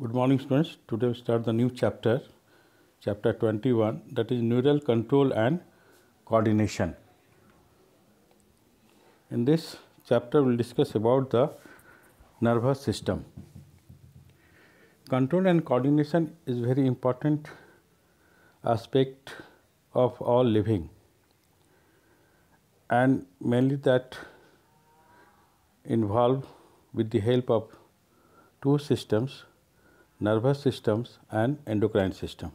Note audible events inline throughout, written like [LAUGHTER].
Good morning students. Today we start the new chapter, chapter 21 that is neural control and coordination. In this chapter we will discuss about the nervous system. Control and coordination is very important aspect of all living and mainly that involve with the help of two systems nervous systems and endocrine system.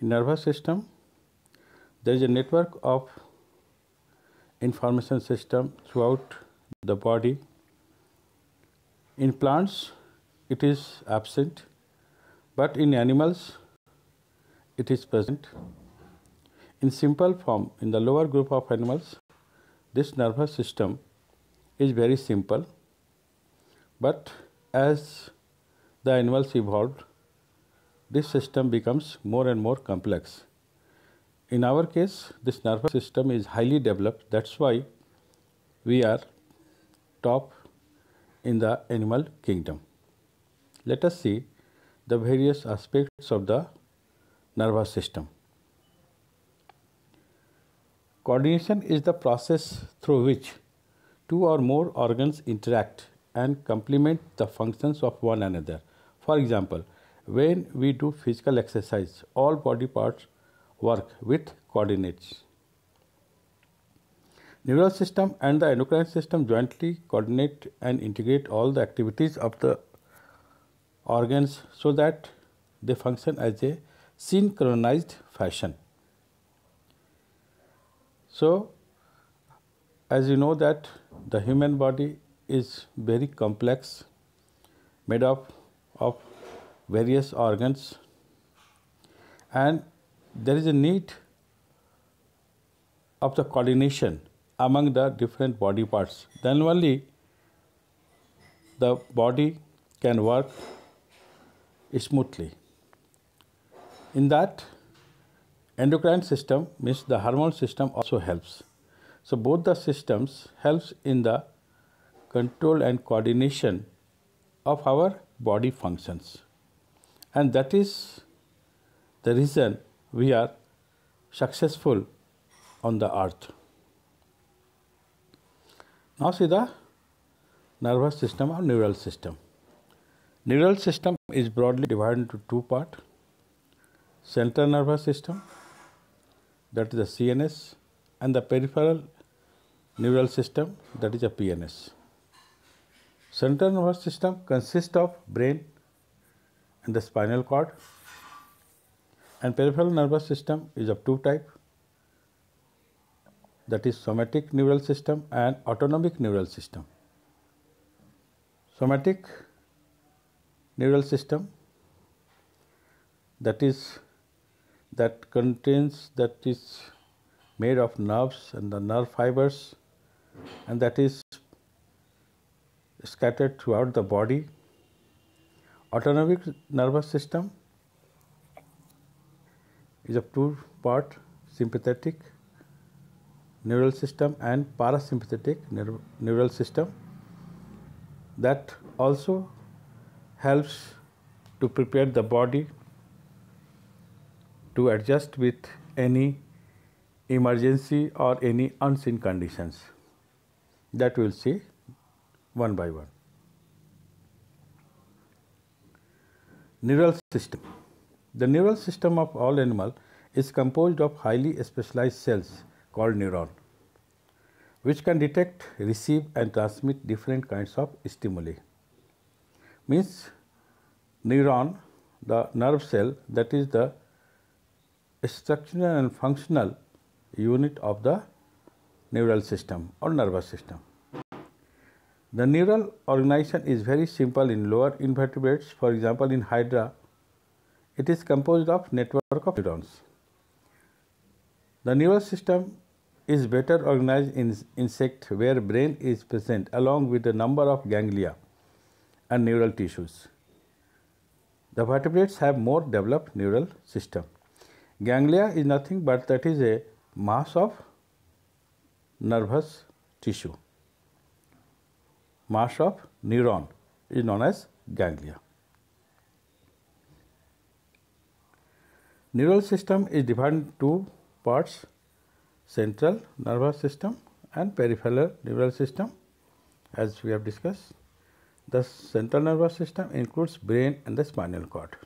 In nervous system, there is a network of information system throughout the body. In plants, it is absent, but in animals, it is present. In simple form, in the lower group of animals, this nervous system is very simple, but as the animals evolved, this system becomes more and more complex. In our case, this nervous system is highly developed, that's why we are top in the animal kingdom. Let us see the various aspects of the nervous system. Coordination is the process through which two or more organs interact and complement the functions of one another. For example, when we do physical exercise, all body parts work with coordinates. Neural system and the endocrine system jointly coordinate and integrate all the activities of the organs so that they function as a synchronized fashion. So, as you know that the human body is very complex, made up of various organs and there is a need of the coordination among the different body parts. Then only the body can work smoothly. In that, endocrine system means the hormone system also helps. So both the systems helps in the control and coordination of our body functions. And that is the reason we are successful on the earth. Now see the nervous system or neural system. Neural system is broadly divided into two parts. Central nervous system that is the CNS and the peripheral neural system that is a PNS. Central nervous system consists of brain and the spinal cord and peripheral nervous system is of two type that is somatic neural system and autonomic neural system. Somatic neural system that is that contains that is made of nerves and the nerve fibers and that is scattered throughout the body, autonomic nervous system is of two part sympathetic neural system and parasympathetic neural system that also helps to prepare the body to adjust with any emergency or any unseen conditions that we will see one by one. Neural system. The neural system of all animal is composed of highly specialized cells called neuron which can detect, receive and transmit different kinds of stimuli. Means neuron, the nerve cell that is the structural and functional unit of the neural system or nervous system. The neural organization is very simple in lower invertebrates, for example in hydra. It is composed of network of neurons. The neural system is better organized in insect where brain is present along with a number of ganglia and neural tissues. The vertebrates have more developed neural system. Ganglia is nothing but that is a mass of nervous tissue mass of neuron is known as ganglia. Neural system is divided into two parts central nervous system and peripheral neural system as we have discussed. The central nervous system includes brain and the spinal cord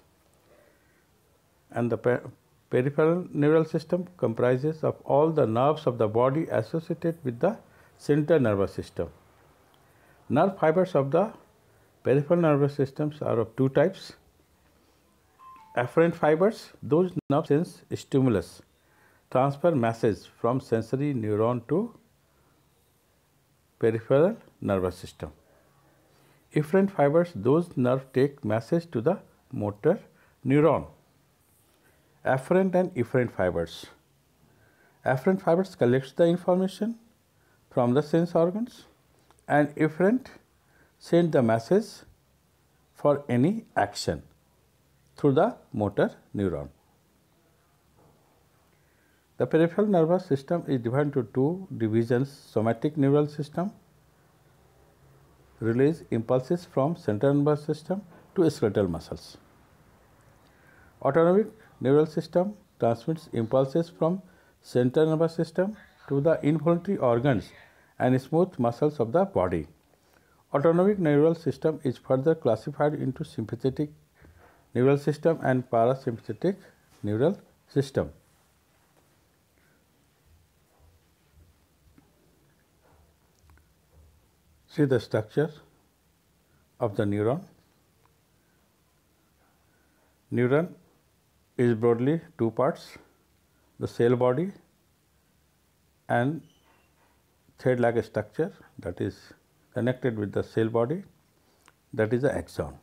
and the peripheral neural system comprises of all the nerves of the body associated with the central nervous system Nerve fibers of the peripheral nervous systems are of two types. Afferent fibers, those nerves sense stimulus, transfer message from sensory neuron to peripheral nervous system. Efferent fibers, those nerves take message to the motor neuron. Afferent and efferent fibers. Afferent fibers collect the information from the sense organs and efferent send the message for any action through the motor neuron. The peripheral nervous system is divided into two divisions somatic neural system release impulses from central nervous system to skeletal muscles. Autonomic neural system transmits impulses from central nervous system to the involuntary organs and smooth muscles of the body. Autonomic neural system is further classified into sympathetic neural system and parasympathetic neural system. See the structure of the neuron. Neuron is broadly two parts, the cell body and thread like structure that is connected with the cell body that is the axon.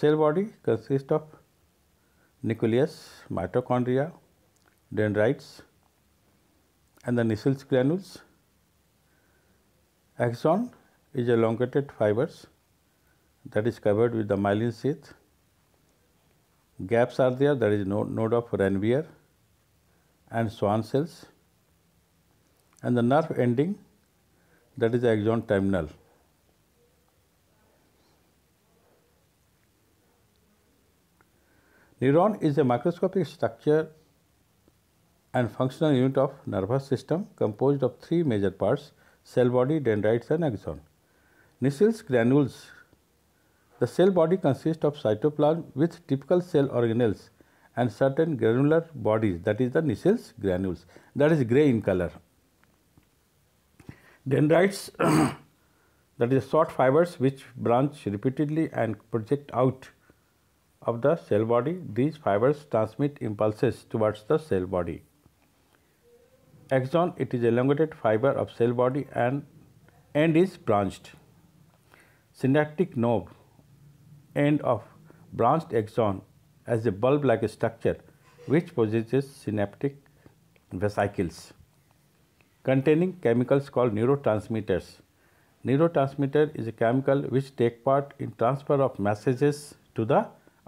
Cell body consists of nucleus, mitochondria, dendrites and the Nicel's granules. Axon is elongated fibers that is covered with the myelin sheath. Gaps are there, there is no node of Ranvier and Schwann cells and the nerve ending that is the axon terminal. Neuron is a microscopic structure and functional unit of nervous system composed of three major parts cell body, dendrites and axon. Nicel's granules. The cell body consists of cytoplasm with typical cell organelles and certain granular bodies that is the Nicel's granules that is gray in color. Dendrites [CLEARS THROAT] that is short fibers which branch repeatedly and project out of the cell body. These fibers transmit impulses towards the cell body. Axon it is elongated fiber of cell body and end is branched. Synaptic knob end of branched axon as a bulb like structure which possesses synaptic vesicles containing chemicals called neurotransmitters. Neurotransmitter is a chemical which take part in transfer of messages to the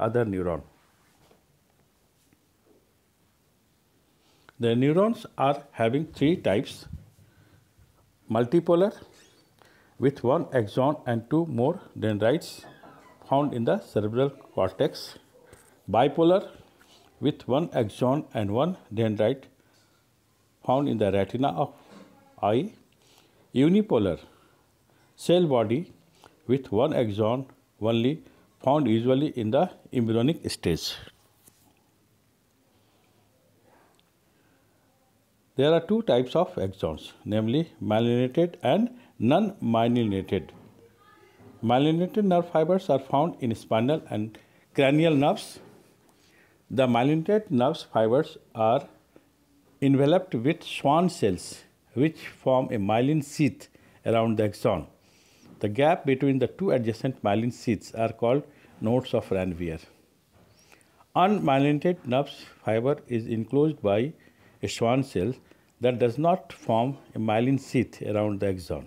other neuron. The neurons are having three types multipolar with one axon and two more dendrites found in the cerebral cortex, bipolar with one axon and one dendrite found in the retina of I. Unipolar cell body with one axon only found usually in the embryonic stage. There are two types of axons, namely myelinated and non-myelinated. Myelinated nerve fibers are found in spinal and cranial nerves. The myelinated nerve fibers are enveloped with Schwann cells which form a myelin sheath around the axon. The gap between the two adjacent myelin sheaths are called nodes of Ranvier. Unmyelinated nerve fiber is enclosed by a Schwann cell that does not form a myelin sheath around the axon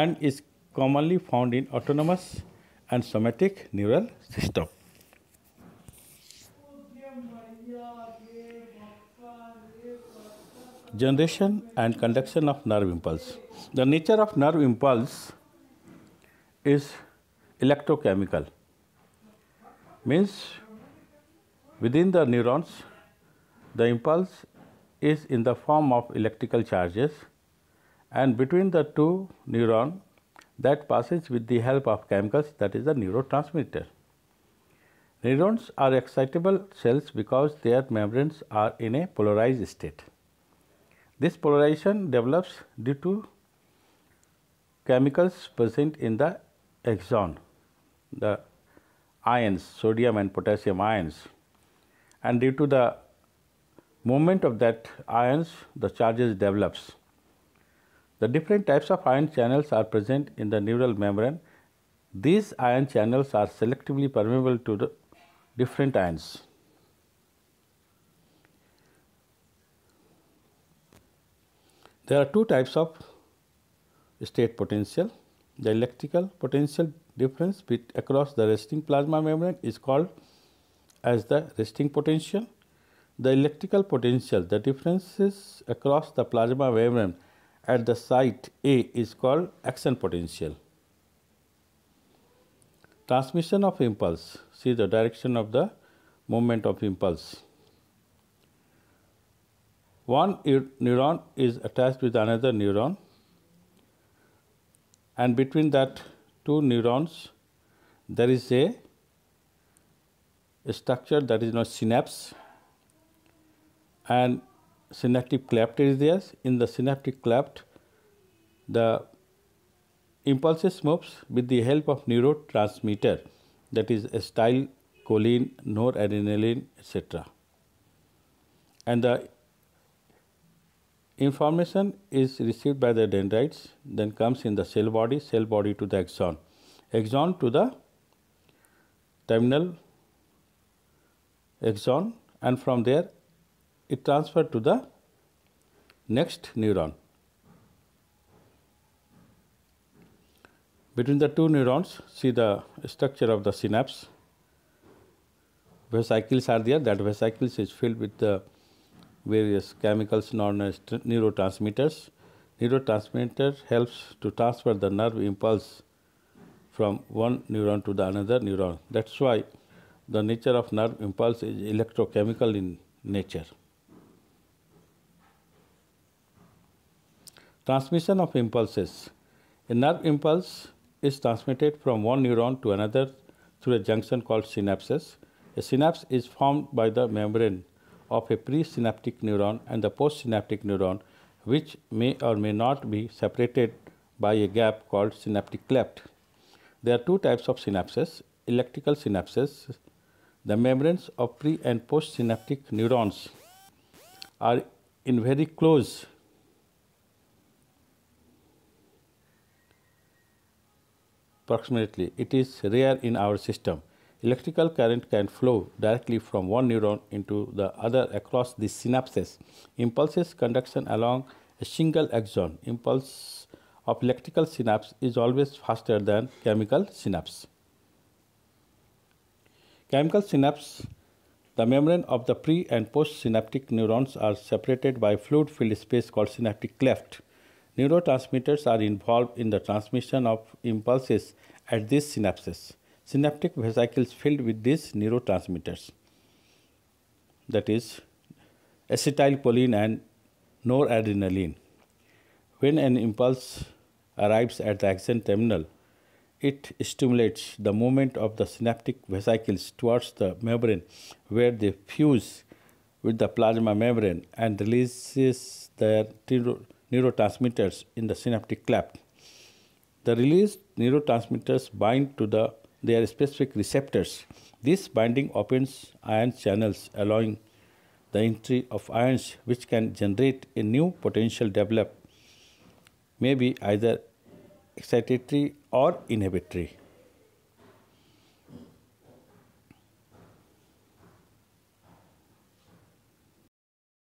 and is commonly found in autonomous and somatic neural system. generation and conduction of nerve impulse. The nature of nerve impulse is electrochemical, means within the neurons the impulse is in the form of electrical charges and between the two neuron that passes with the help of chemicals that is the neurotransmitter. Neurons are excitable cells because their membranes are in a polarized state. This polarization develops due to chemicals present in the axon, the ions, sodium and potassium ions and due to the movement of that ions, the charges develops. The different types of ion channels are present in the neural membrane. These ion channels are selectively permeable to the different ions. There are two types of state potential. The electrical potential difference across the resting plasma membrane is called as the resting potential. The electrical potential, the differences across the plasma membrane at the site A is called action potential. Transmission of impulse, see the direction of the movement of impulse. One neuron is attached with another neuron and between that two neurons there is a, a structure that is known synapse and synaptic cleft is there. In the synaptic cleft the impulses moves with the help of neurotransmitter that is acetylcholine, noradrenaline etc. And the Information is received by the dendrites, then comes in the cell body, cell body to the axon, axon to the terminal axon and from there it transferred to the next neuron. Between the two neurons, see the structure of the synapse. Vesicles are there, that vesicles is filled with the various chemicals known as neurotransmitters. Neurotransmitter helps to transfer the nerve impulse from one neuron to the another neuron. That's why the nature of nerve impulse is electrochemical in nature. Transmission of impulses. A nerve impulse is transmitted from one neuron to another through a junction called synapses. A synapse is formed by the membrane of a presynaptic neuron and the postsynaptic neuron, which may or may not be separated by a gap called synaptic cleft. There are two types of synapses, electrical synapses. The membranes of pre and postsynaptic neurons are in very close approximately. It is rare in our system electrical current can flow directly from one neuron into the other across the synapses. Impulses conduction along a single axon. Impulse of electrical synapse is always faster than chemical synapse. Chemical synapse the membrane of the pre and postsynaptic neurons are separated by fluid-filled space called synaptic cleft. Neurotransmitters are involved in the transmission of impulses at these synapses synaptic vesicles filled with these neurotransmitters, that is, acetylcholine and noradrenaline. When an impulse arrives at the axon terminal, it stimulates the movement of the synaptic vesicles towards the membrane where they fuse with the plasma membrane and releases their neurotransmitters in the synaptic cleft. The released neurotransmitters bind to the they are specific receptors. This binding opens ion channels, allowing the entry of ions, which can generate a new potential develop, may be either excitatory or inhibitory.